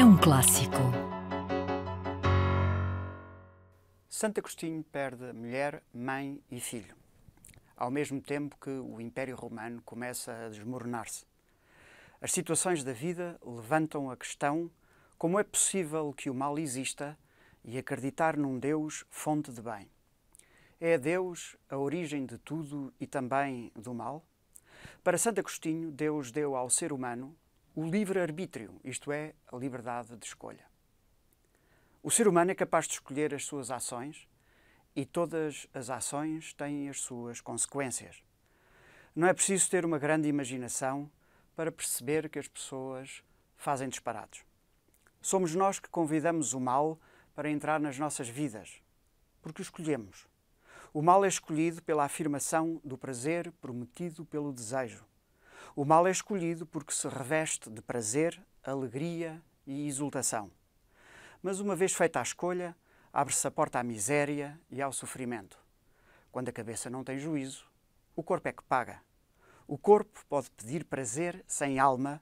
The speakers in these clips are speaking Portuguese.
é um clássico. Santo Agostinho perde mulher, mãe e filho, ao mesmo tempo que o Império Romano começa a desmoronar-se. As situações da vida levantam a questão como é possível que o mal exista e acreditar num Deus fonte de bem. É Deus a origem de tudo e também do mal? Para Santo Agostinho, Deus deu ao ser humano o livre-arbítrio, isto é, a liberdade de escolha. O ser humano é capaz de escolher as suas ações e todas as ações têm as suas consequências. Não é preciso ter uma grande imaginação para perceber que as pessoas fazem disparados. Somos nós que convidamos o mal para entrar nas nossas vidas, porque o escolhemos. O mal é escolhido pela afirmação do prazer prometido pelo desejo. O mal é escolhido porque se reveste de prazer, alegria e exultação. Mas uma vez feita a escolha, abre-se a porta à miséria e ao sofrimento. Quando a cabeça não tem juízo, o corpo é que paga. O corpo pode pedir prazer sem alma,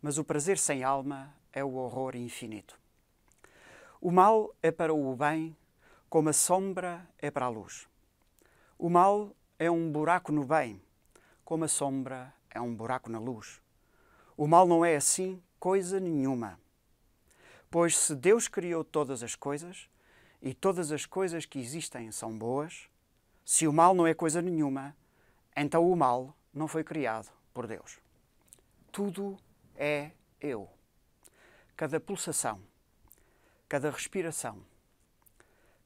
mas o prazer sem alma é o horror infinito. O mal é para o bem, como a sombra é para a luz. O mal é um buraco no bem, como a sombra é um buraco na luz. O mal não é assim coisa nenhuma. Pois se Deus criou todas as coisas, e todas as coisas que existem são boas, se o mal não é coisa nenhuma, então o mal não foi criado por Deus. Tudo é eu. Cada pulsação, cada respiração,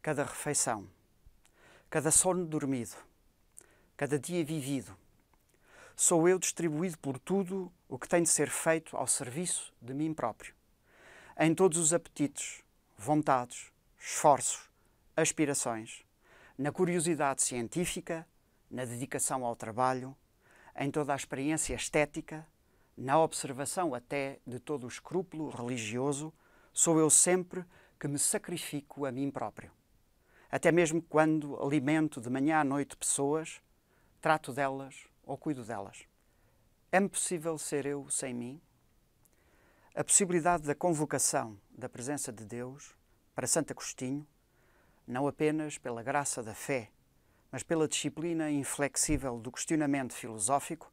cada refeição, cada sono dormido, cada dia vivido, sou eu distribuído por tudo o que tem de ser feito ao serviço de mim próprio. Em todos os apetites, vontades, esforços, aspirações, na curiosidade científica, na dedicação ao trabalho, em toda a experiência estética, na observação até de todo o escrúpulo religioso, sou eu sempre que me sacrifico a mim próprio. Até mesmo quando alimento de manhã à noite pessoas, trato delas ou cuido delas? É-me possível ser eu sem mim? A possibilidade da convocação da presença de Deus para Santo Agostinho, não apenas pela graça da fé, mas pela disciplina inflexível do questionamento filosófico,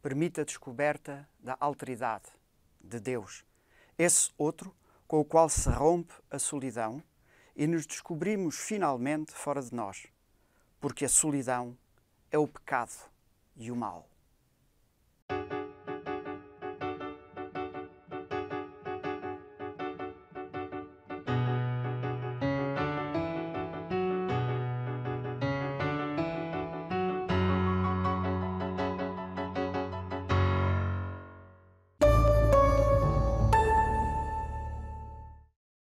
permite a descoberta da alteridade de Deus, esse outro com o qual se rompe a solidão e nos descobrimos finalmente fora de nós, porque a solidão é o pecado e o mal.